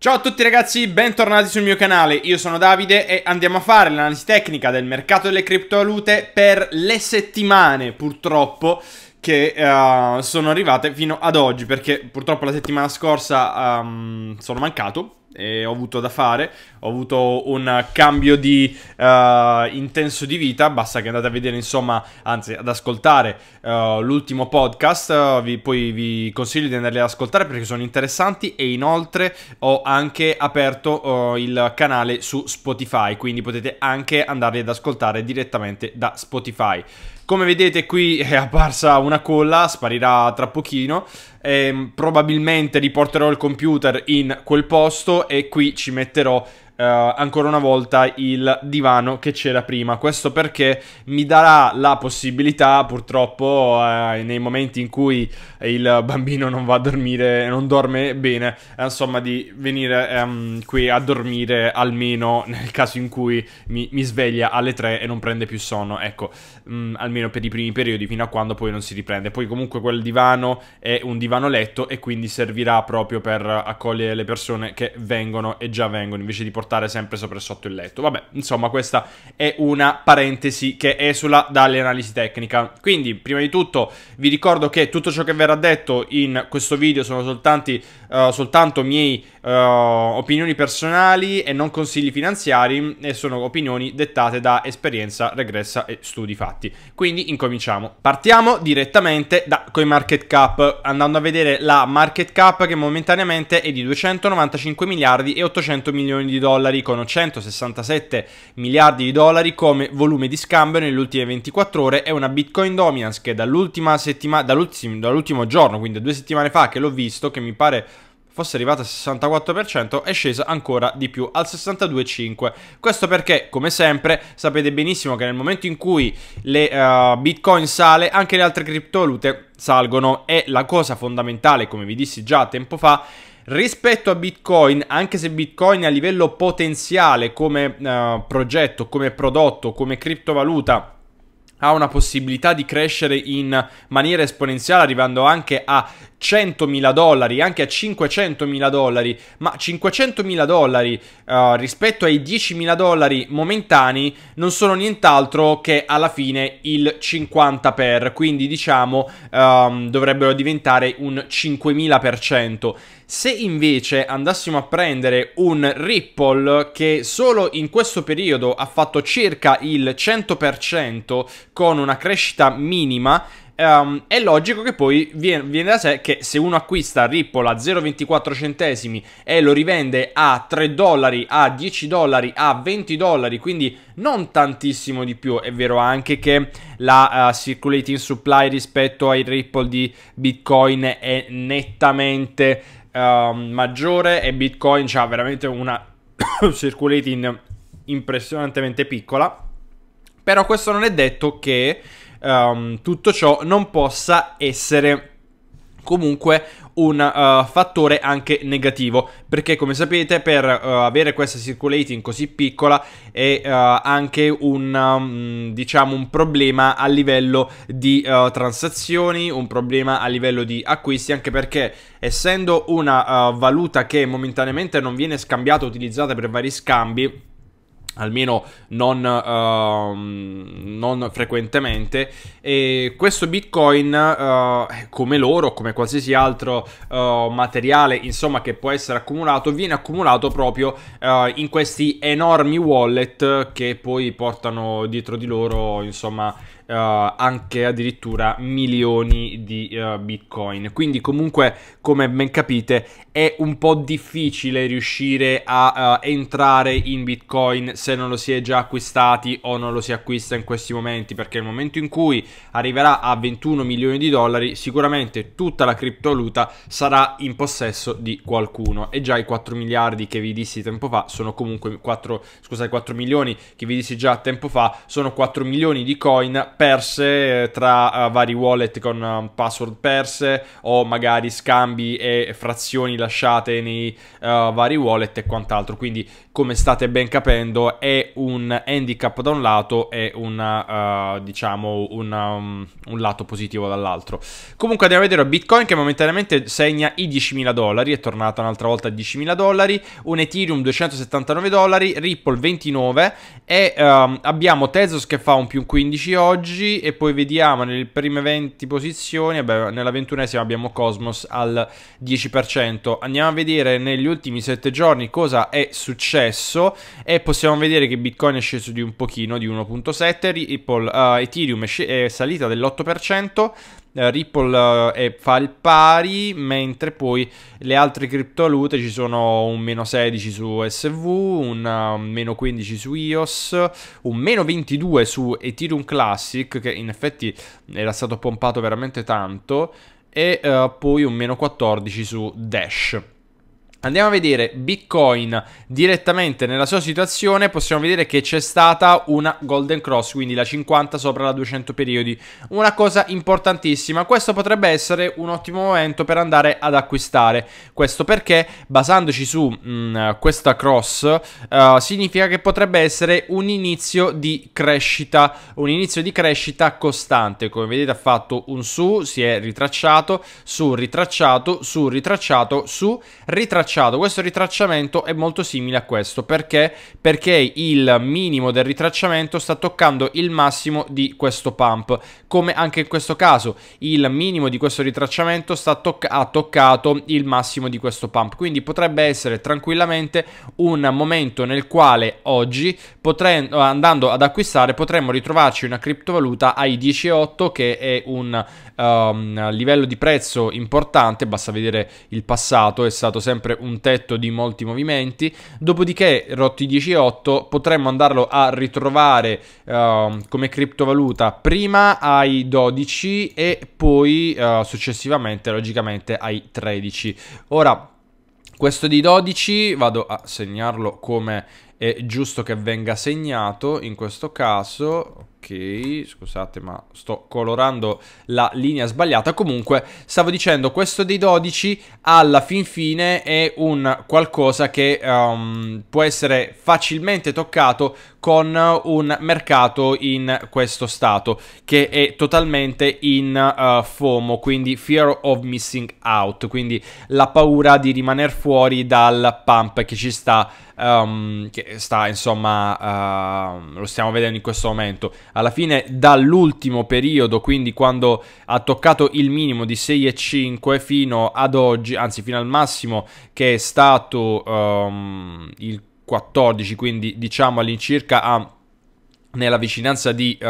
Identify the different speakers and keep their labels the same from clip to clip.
Speaker 1: Ciao a tutti ragazzi, bentornati sul mio canale, io sono Davide e andiamo a fare l'analisi tecnica del mercato delle criptovalute per le settimane purtroppo che uh, sono arrivate fino ad oggi perché purtroppo la settimana scorsa um, sono mancato e ho avuto da fare, ho avuto un cambio di uh, intenso di vita, basta che andate a vedere insomma, anzi ad ascoltare uh, l'ultimo podcast, vi, poi vi consiglio di andarli ad ascoltare perché sono interessanti e inoltre ho anche aperto uh, il canale su Spotify, quindi potete anche andarli ad ascoltare direttamente da Spotify. Come vedete qui è apparsa una colla, sparirà tra pochino. Eh, probabilmente riporterò il computer in quel posto e qui ci metterò eh, ancora una volta il divano che c'era prima. Questo perché mi darà la possibilità, purtroppo, eh, nei momenti in cui il bambino non va a dormire, e non dorme bene, eh, insomma, di venire ehm, qui a dormire almeno nel caso in cui mi, mi, sveglia alle 3 e non prende più sonno. Ecco, mh, mm, almeno per i primi periodi, fino a quando poi non si riprende. Poi, comunque, quel divano è un divano letto e quindi servirà proprio per accogliere le persone che vengono e già vengono invece di portare portare sempre sopra e sotto il letto. Vabbè, insomma, questa è una parentesi che esula dall'analisi tecnica. Quindi, prima di tutto, vi ricordo che tutto ciò che verrà detto in questo video sono soltanti, uh, soltanto miei uh, opinioni personali e non consigli finanziari e sono opinioni dettate da esperienza regressa e studi fatti. Quindi incominciamo. Partiamo direttamente da Cap andando a vedere la market cap che momentaneamente è di 295 miliardi e 800 milioni di dollari con 167 miliardi di dollari come volume di scambio nelle ultime 24 ore e una Bitcoin dominance che dall'ultima settimana dall'ultimo, dall'ultimo giorno, quindi due settimane fa che l'ho visto che mi pare fosse arrivata al 64% è scesa ancora di più al 62,5%. Questo perché, come sempre, sapete benissimo che nel momento in cui le uh, Bitcoin sale, anche le altre criptovalute salgono e la cosa fondamentale, come vi dissi già tempo fa, Rispetto a Bitcoin, anche se Bitcoin a livello potenziale come uh, progetto, come prodotto, come criptovaluta ha una possibilità di crescere in maniera esponenziale, arrivando anche a 100.000 dollari, anche a 500.000 dollari, ma 500.000 dollari uh, rispetto ai 10.000 dollari momentanei non sono nient'altro che alla fine il 50 per, quindi diciamo um, dovrebbero diventare un 5.000%. Se invece andassimo a prendere un Ripple che solo in questo periodo ha fatto circa il 100% con una crescita minima, Um, è logico che poi viene, viene, da sé che se uno acquista Ripple a 0,24 centesimi e lo rivende a 3 dollari, a 10 dollari, a 20 dollari, quindi non tantissimo di più, è vero anche che la uh, circulating supply rispetto ai Ripple di Bitcoin è nettamente uh, maggiore e Bitcoin ha veramente una circulating impressionantemente piccola, però questo non è detto che um, tutto ciò non possa essere comunque un uh, fattore anche negativo perché come sapete per uh, avere questa circulating così piccola è uh, anche un um, diciamo un problema a livello di transazioni un problema a livello di acquisti anche perché essendo una valuta che momentaneamente non viene scambiata utilizzata per vari scambi almeno non, uh, non, frequentemente. E questo Bitcoin, uh, come l'oro, come qualsiasi altro uh, materiale, insomma, che può essere accumulato, viene accumulato proprio eh, in questi enormi wallet che poi portano dietro di loro, insomma, uh, anche addirittura milioni di uh, bitcoin. Quindi comunque, come ben capite, è un po' difficile riuscire a eh, entrare in bitcoin se non lo si è già acquistati o non lo si acquista in questi momenti, perché nel momento in cui arriverà a 21 milioni di dollari, sicuramente tutta la criptovaluta sarà in possesso di qualcuno e già i 4 miliardi che vi dissi tempo fa sono comunque 4, scusate, 4 milioni che vi dissi già tempo fa sono 4 milioni di coin perse eh, tra eh, vari wallet con eh, password perse o magari scambi e frazioni lasciate nei vari wallet e quant'altro. Quindi, come state ben capendo, è un handicap da un lato e una, uh, diciamo una, um, un lato positivo dall'altro. Comunque andiamo a vedere Bitcoin che momentaneamente segna i 10.000 dollari, è tornata un'altra volta a 10.000 dollari, un Ethereum 279 dollari, Ripple 29 e um, abbiamo Tezos che fa un più 15 oggi oggi e poi vediamo nelle prime 20 posizioni, beh, nella ventunesima abbiamo Cosmos al 10%. Andiamo a vedere negli ultimi 7 giorni cosa è successo e possiamo vedere che Bitcoin è sceso di un pochino, di 1.7, Ripple, uh, Ethereum è, è salita dell'8%, eh, Ripple è, eh, fa il pari, mentre poi le altre criptovalute ci sono un meno 16 su SV, eh, un meno 15 su EOS, un meno 22 su Ethereum Classic, che in effetti era stato pompato veramente tanto, e uh, poi un meno 14 su Dash. Andiamo a vedere Bitcoin direttamente nella sua situazione, possiamo vedere che c'è stata una golden cross, quindi la 50 sopra la 200 periodi, una cosa importantissima, questo potrebbe essere un ottimo momento per andare ad acquistare, questo perché basandoci su mh, mm, questa cross uh, significa che potrebbe essere un inizio di crescita, un inizio di crescita costante, come vedete ha fatto un su, si è ritracciato, su ritracciato, su ritracciato, su ritracciato ritracciato. Questo ritracciamento è molto simile a questo, perché? Perché il minimo del ritracciamento sta toccando il massimo di questo pump. Come anche in questo caso, il minimo di questo ritracciamento to ha toccato il massimo di questo pump. Quindi potrebbe essere tranquillamente un momento nel quale oggi, andando ad acquistare, potremmo ritrovarci una criptovaluta ai 10.8 che è un um, livello di prezzo importante, basta vedere il passato, è stato sempre un tetto di molti movimenti, dopodiché rotti 10.8 potremmo andarlo a ritrovare uh, come criptovaluta prima ai 12 e poi uh, successivamente logicamente ai 13. Ora questo di 12 vado a segnarlo come è giusto che venga segnato in questo caso scusate ma sto colorando la linea sbagliata. Comunque, stavo dicendo, questo dei 12 alla fin fine è un qualcosa che um, può essere facilmente toccato con un mercato in questo stato che è totalmente in uh, FOMO, quindi fear of missing out, quindi la paura di rimanere fuori dal pump che ci sta, um, che sta insomma, uh, lo stiamo vedendo in questo momento alla fine dall'ultimo periodo, quindi quando ha toccato il minimo di 6,5 fino ad oggi, anzi fino al massimo che è stato um, il 14, quindi diciamo all'incirca a nella vicinanza di uh,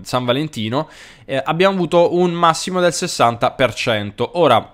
Speaker 1: San Valentino, eh, abbiamo avuto un massimo del 60%. Ora,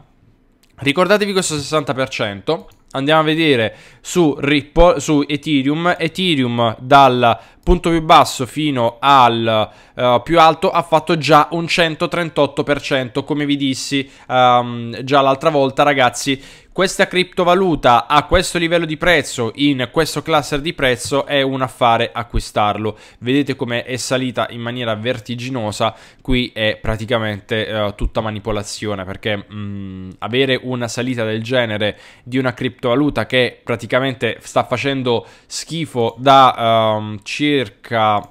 Speaker 1: ricordatevi questo 60% andiamo a vedere su, Ripple, su Ethereum, Ethereum dal punto più basso fino al uh, più alto ha fatto già un 138% come vi dissi um, già l'altra volta ragazzi questa criptovaluta a questo livello di prezzo, in questo cluster di prezzo, è un affare acquistarlo. Vedete come è salita in maniera vertiginosa, qui è praticamente eh, tutta manipolazione, perché mh, mm, avere una salita del genere di una criptovaluta che praticamente sta facendo schifo da um, circa...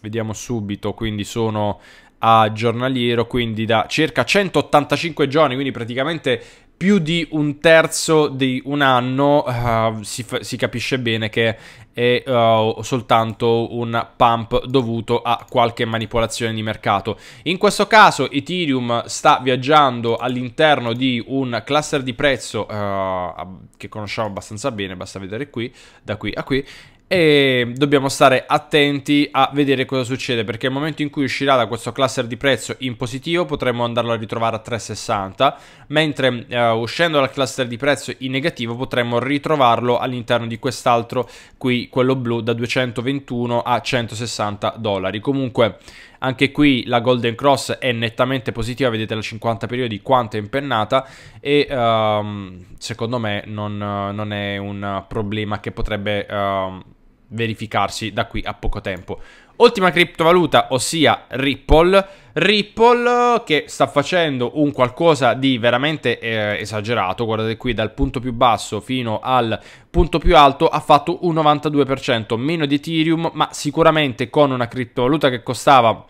Speaker 1: Vediamo subito, quindi sono a giornaliero, quindi da circa 185 giorni, quindi praticamente più di un terzo di un anno uh, si, si, capisce bene che è uh, soltanto un pump dovuto a qualche manipolazione di mercato. In questo caso Ethereum sta viaggiando all'interno di un cluster di prezzo uh, che conosciamo abbastanza bene, basta vedere qui, da qui a qui, e dobbiamo stare attenti a vedere cosa succede perché nel momento in cui uscirà da questo cluster di prezzo in positivo potremmo andarlo a ritrovare a 360 mentre eh, uscendo dal cluster di prezzo in negativo potremmo ritrovarlo all'interno di quest'altro qui quello blu da 221 a 160 dollari comunque anche qui la Golden Cross è nettamente positiva, vedete la 50 periodi quanto è impennata e um, secondo me non, non, è un problema che potrebbe... Um, verificarsi da qui a poco tempo. Ultima criptovaluta, ossia Ripple. Ripple che sta facendo un qualcosa di veramente eh, esagerato, guardate qui dal punto più basso fino al punto più alto ha fatto un 92%, meno di Ethereum, ma sicuramente con una criptovaluta che costava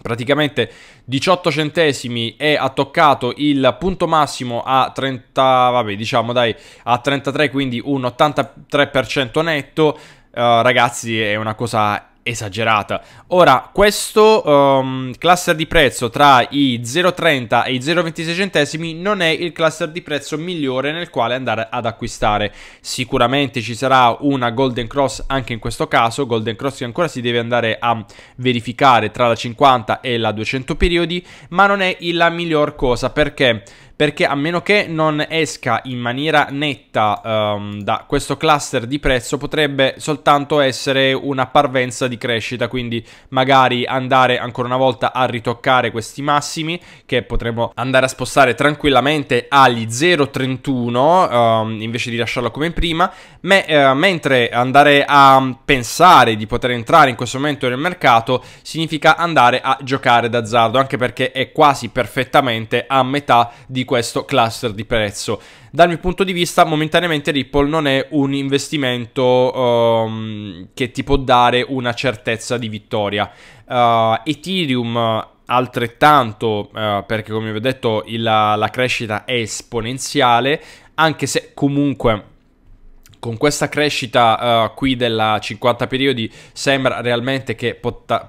Speaker 1: praticamente 18 centesimi e ha toccato il punto massimo a 30 vabbè diciamo dai a 33 quindi un 83% netto eh, ragazzi è una cosa esagerata. Ora, questo um, cluster di prezzo tra i 0,30 e i 0,26 centesimi non è il cluster di prezzo migliore nel quale andare ad acquistare. Sicuramente ci sarà una Golden Cross anche in questo caso, Golden Cross che ancora si deve andare a verificare tra la 50 e la 200 periodi, ma non è la miglior cosa perché perché a meno che non esca in maniera netta um, da questo cluster di prezzo potrebbe soltanto essere una parvenza di crescita, quindi magari andare ancora una volta a ritoccare questi massimi che potremmo andare a spostare tranquillamente agli 0,31 um, ehm, invece di lasciarlo come prima, me, uh, mentre andare a pensare di poter entrare in questo momento nel mercato significa andare a giocare d'azzardo, anche perché è quasi perfettamente a metà di di questo cluster di prezzo. Dal mio punto di vista, momentaneamente Ripple non è un investimento um, che ti può dare una certezza di vittoria. Uh, Ethereum altrettanto, uh, perché come vi ho detto il, la crescita è esponenziale, anche se comunque con questa crescita uh, qui della 50 periodi sembra realmente che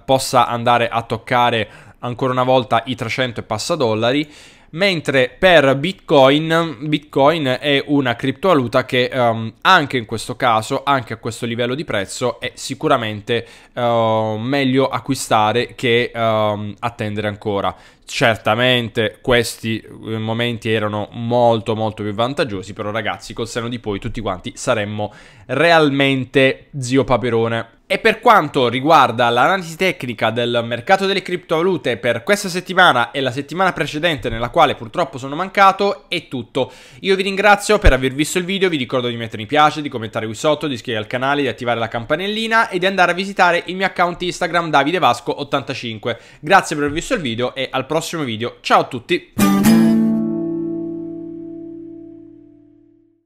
Speaker 1: possa andare a toccare ancora una volta i 300 e passa dollari mentre per Bitcoin, Bitcoin è una criptovaluta che um, anche in questo caso, anche a questo livello di prezzo, è sicuramente uh, meglio acquistare che um, attendere ancora. Certamente questi eh, momenti erano molto molto più vantaggiosi, però ragazzi col seno di poi tutti quanti saremmo realmente zio Paperone. E per quanto riguarda l'analisi tecnica del mercato delle criptovalute per questa settimana e la settimana precedente nella quale purtroppo sono mancato, è tutto. Io vi ringrazio per aver visto il video, vi ricordo di mettere mi piace, di commentare qui sotto, di iscrivervi al canale, di attivare la campanellina e di andare a visitare il mio account Instagram davidevasco85. Grazie per aver visto il video e al prossimo prossimo video. Ciao a tutti!